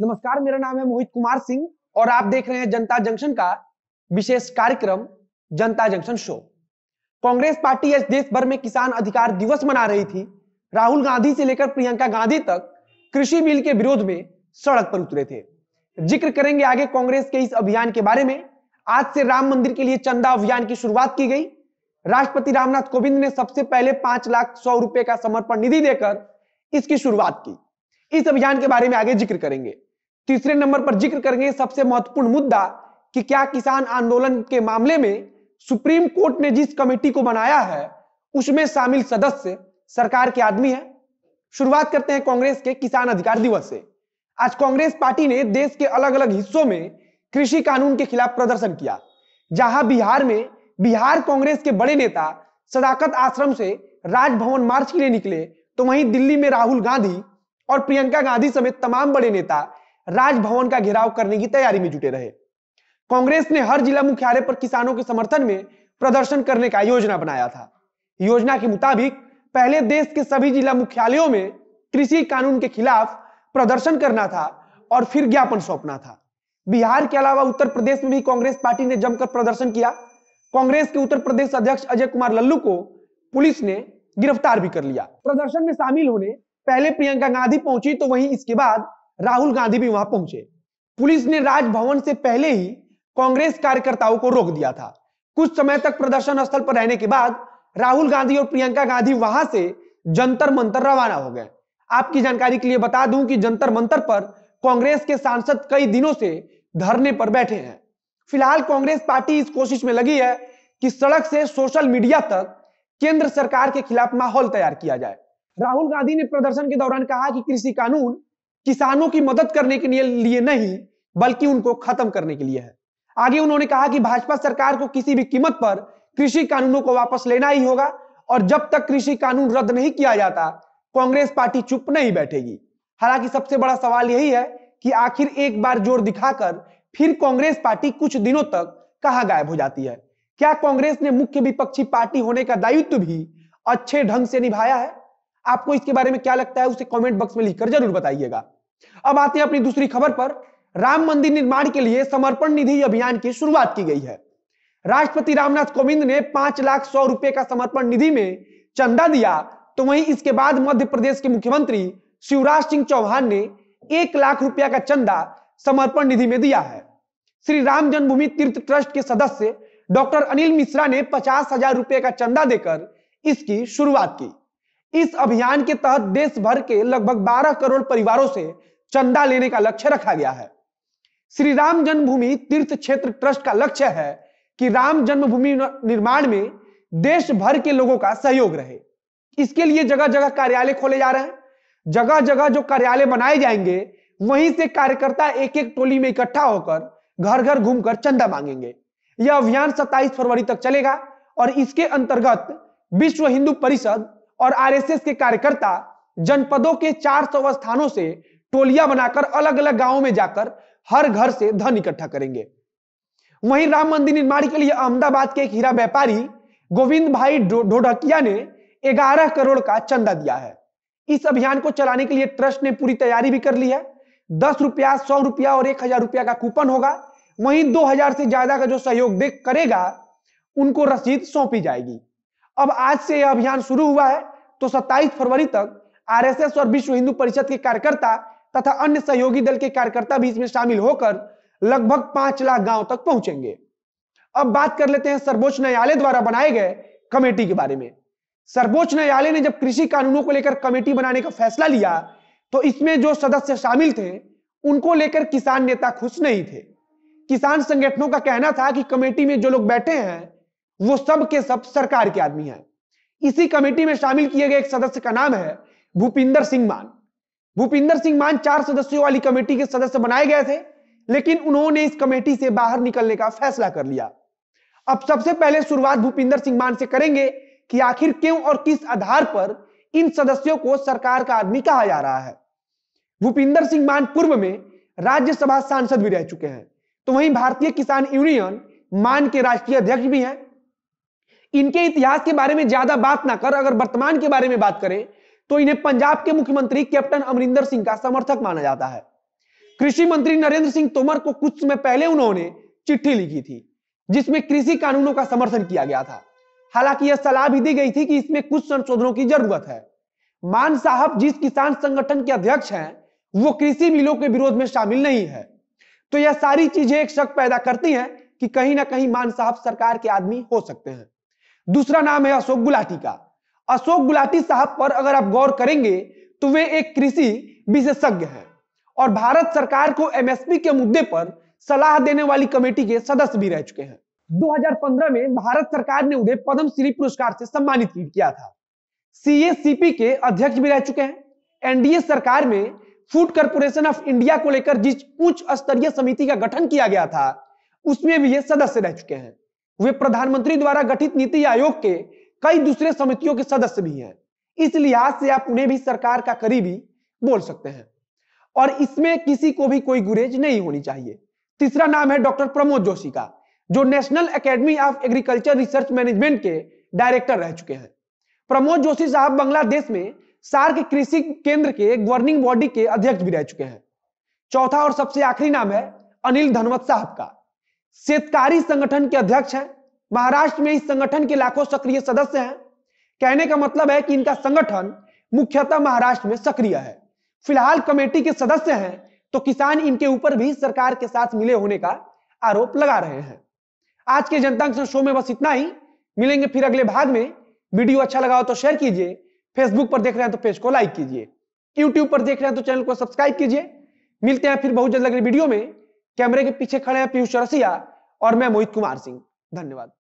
नमस्कार मेरा नाम है मोहित कुमार सिंह और आप देख रहे हैं जनता जंक्शन का विशेष कार्यक्रम जनता जंक्शन शो कांग्रेस पार्टी आज देश भर में किसान अधिकार दिवस मना रही थी राहुल गांधी से लेकर प्रियंका गांधी तक कृषि बिल के विरोध में सड़क पर उतरे थे जिक्र करेंगे आगे कांग्रेस के इस अभियान के बारे में आज से राम मंदिर के लिए चंदा अभियान की शुरुआत की गई राष्ट्रपति रामनाथ कोविंद ने सबसे पहले पांच लाख सौ रुपए का समर्पण निधि देकर इसकी शुरुआत की इस अभियान के बारे में आगे जिक्र करेंगे तीसरे नंबर पर जिक्र करेंगे सबसे महत्वपूर्ण मुद्दा कि क्या किसान आंदोलन के मामले में सुप्रीम कोर्ट ने जिस कमेटी को बनाया है उसमें शामिल सदस्य सरकार के आदमी है शुरुआत करते हैं कांग्रेस के किसान अधिकार दिवस से आज कांग्रेस पार्टी ने देश के अलग अलग हिस्सों में कृषि कानून के खिलाफ प्रदर्शन किया जहां बिहार में बिहार कांग्रेस के बड़े नेता सदाकत आश्रम से राजभवन मार्च के लिए निकले तो वहीं दिल्ली में राहुल गांधी और प्रियंका गांधी समेत तमाम बड़े नेता राजभवन का घेराव करने की तैयारी में जुटे रहे कांग्रेस ने हर जिला मुख्यालय पर किसानों के समर्थन में प्रदर्शन करने का योजना बनाया था योजना के मुताबिक पहले देश के सभी जिला मुख्यालयों में कृषि कानून के खिलाफ प्रदर्शन करना था और फिर ज्ञापन सौंपना था बिहार के अलावा उत्तर प्रदेश में भी कांग्रेस पार्टी ने जमकर प्रदर्शन किया कांग्रेस के उत्तर प्रदेश अध्यक्ष अजय कुमार लल्लू को पुलिस ने गिरफ्तार भी कर लिया प्रदर्शन में शामिल होने पहले प्रियंका गांधी पहुंची तो वहीं इसके बाद राहुल गांधी भी वहां पहुंचे पुलिस ने राजभवन से पहले ही कांग्रेस कार्यकर्ताओं को रोक दिया था कुछ समय तक प्रदर्शन स्थल पर रहने के बाद राहुल गांधी और प्रियंका गांधी वहां से जंतर मंतर रवाना हो गए आपकी जानकारी के लिए बता दूं कि जंतर मंतर पर कांग्रेस के सांसद कई दिनों से धरने पर बैठे हैं फिलहाल कांग्रेस पार्टी इस कोशिश में लगी है कि सड़क से सोशल मीडिया तक केंद्र सरकार के खिलाफ माहौल तैयार किया जाए राहुल गांधी ने प्रदर्शन के दौरान कहा कि कृषि कानून किसानों की मदद करने के लिए नहीं बल्कि उनको खत्म करने के लिए है आगे उन्होंने कहा कि भाजपा सरकार को किसी भी कीमत पर कृषि कानूनों को वापस लेना ही होगा और जब तक कृषि कानून रद्द नहीं किया जाता कांग्रेस पार्टी चुप नहीं बैठेगी हालांकि सबसे बड़ा सवाल यही है कि आखिर एक बार जोर दिखाकर फिर कांग्रेस पार्टी कुछ दिनों तक कहा गायब हो जाती है क्या कांग्रेस ने मुख्य विपक्षी पार्टी होने का दायित्व भी अच्छे ढंग से निभाया है आपको इसके बारे में क्या लगता है उसे कमेंट बॉक्स में लिखकर जरूर बताइएगा अब आते हैं अपनी दूसरी खबर पर राम मंदिर निर्माण के लिए समर्पण निधि अभियान की शुरुआत की गई है राष्ट्रपति रामनाथ कोविंद ने पांच लाख सौ रुपए का समर्पण निधि में चंदा दिया तो वहीं इसके बाद मध्य प्रदेश के मुख्यमंत्री शिवराज सिंह चौहान ने एक लाख रुपया का चंदा समर्पण निधि में दिया है श्री राम जन्मभूमि तीर्थ ट्रस्ट के सदस्य डॉक्टर अनिल मिश्रा ने पचास हजार रुपए का चंदा देकर इसकी शुरुआत की इस अभियान के तहत देश भर के लगभग 12 करोड़ परिवारों से चंदा लेने का लक्ष्य रखा गया है श्री राम जन्मभूमि तीर्थ क्षेत्र ट्रस्ट का लक्ष्य है कि राम जन्मभूमि निर्माण में देश भर के लोगों का सहयोग रहे इसके लिए जगह जगह कार्यालय खोले जा रहे हैं जगह जगह जो कार्यालय बनाए जाएंगे वहीं से कार्यकर्ता एक एक टोली में इकट्ठा होकर घर घर घूमकर चंदा मांगेंगे यह अभियान 27 फरवरी तक चलेगा और इसके अंतर्गत विश्व हिंदू परिषद और आरएसएस के कार्यकर्ता जनपदों के 400 स्थानों से टोलियां बनाकर अलग अलग गांवों में जाकर हर घर से धन इकट्ठा करेंगे वहीं राम मंदिर निर्माण के लिए अहमदाबाद के एक हीरा व्यापारी गोविंद भाई ढोढकिया ने 11 करोड़ का चंदा दिया है इस अभियान को चलाने के लिए ट्रस्ट ने पूरी तैयारी भी कर ली है दस रुपया सौ रुपया और एक हजार रुपया का कूपन होगा वहीं दो हजार से ज्यादा का जो सहयोग दे करेगा उनको रसीद सौंपी जाएगी अब आज से यह अभियान शुरू हुआ है तो 27 फरवरी तक आरएसएस और विश्व हिंदू परिषद के कार्यकर्ता तथा अन्य सहयोगी दल के कार्यकर्ता भी इसमें शामिल होकर लगभग पांच लाख गांव तक पहुंचेंगे अब बात कर लेते हैं सर्वोच्च न्यायालय द्वारा बनाए गए कमेटी के बारे में सर्वोच्च न्यायालय ने जब कृषि कानूनों को लेकर कमेटी बनाने का फैसला लिया तो इसमें जो सदस्य शामिल थे उनको लेकर किसान नेता खुश नहीं थे किसान संगठनों का कहना था कि कमेटी में जो लोग बैठे हैं वो सब के सब सरकार के आदमी हैं इसी कमेटी में शामिल किए गए एक सदस्य का नाम है भूपिंदर सिंह मान भूपिंदर सिंह मान चार सदस्यों वाली कमेटी के सदस्य बनाए गए थे लेकिन उन्होंने इस कमेटी से बाहर निकलने का फैसला कर लिया अब सबसे पहले शुरुआत भूपिंदर सिंह मान से करेंगे कि आखिर क्यों और किस आधार पर इन सदस्यों को सरकार का आदमी कहा जा रहा है भूपिंदर सिंह मान पूर्व में राज्यसभा सांसद भी रह चुके हैं तो वहीं भारतीय किसान यूनियन मान के राष्ट्रीय अध्यक्ष भी हैं इनके इतिहास के बारे में ज्यादा बात ना कर अगर वर्तमान के बारे में बात करें तो इन्हें पंजाब के मुख्यमंत्री कैप्टन अमरिंदर सिंह का समर्थक माना जाता है कृषि मंत्री नरेंद्र सिंह तोमर को कुछ समय पहले उन्होंने चिट्ठी लिखी थी जिसमें कृषि कानूनों का समर्थन किया गया था हालांकि यह सलाह भी दी गई थी कि इसमें कुछ संशोधनों की जरूरत है मान साहब जिस किसान संगठन के अध्यक्ष हैं वो कृषि बिलों के विरोध में शामिल नहीं है तो यह सारी चीजें एक शक पैदा करती हैं कि कहीं ना कहीं मान साहब सरकार के आदमी हो सकते हैं दूसरा नाम है अशोक गुलाटी का अशोक गुलाटी साहब पर अगर आप गौर करेंगे तो वे एक कृषि विशेषज्ञ है और भारत सरकार को एमएसपी के मुद्दे पर सलाह देने वाली कमेटी के सदस्य भी रह चुके हैं 2015 में भारत सरकार ने उन्हें पद्मश्री पुरस्कार से सम्मानित किया था सीएसीपी के अध्यक्ष भी रह चुके हैं एनडीए सरकार में फूड कॉर्पोरेशन ऑफ इंडिया को लेकर जिस उच्च स्तरीय समिति का गठन किया गया था उसमें भी ये सदस्य रह चुके हैं वे प्रधानमंत्री द्वारा गठित नीति आयोग के कई दूसरे समितियों के सदस्य भी हैं इस लिहाज से आप उन्हें भी सरकार का करीबी बोल सकते हैं और इसमें किसी को भी कोई गुरेज नहीं होनी चाहिए तीसरा नाम है डॉक्टर प्रमोद जोशी का जो national academy of agriculture research management के डायरेक्टर रह चुके हैं प्रमोद जोशी साहब बांग्लादेश में सार्क कृषि केंद्र के गवर्निंग बॉडी के अध्यक्ष भी रह चुके हैं चौथा और सबसे आखिरी नाम है अनिल धनवत साहब का शेतकारी संगठन के अध्यक्ष हैं महाराष्ट्र में इस संगठन के लाखों सक्रिय सदस्य हैं कहने का मतलब है कि इनका संगठन मुख्यतः महाराष्ट्र में सक्रिय है फिलहाल कमेटी के सदस्य हैं तो किसान इनके ऊपर भी सरकार के साथ मिले होने का आरोप लगा रहे हैं आज के जनता शो में बस इतना ही मिलेंगे फिर अगले भाग में वीडियो अच्छा लगा हो तो शेयर कीजिए फेसबुक पर देख रहे हैं तो पेज को लाइक कीजिए यूट्यूब पर देख रहे हैं तो चैनल को सब्सक्राइब कीजिए मिलते हैं फिर बहुत जल्द अगले वीडियो में कैमरे के पीछे खड़े हैं पीयूष चौरसिया और मैं मोहित कुमार सिंह धन्यवाद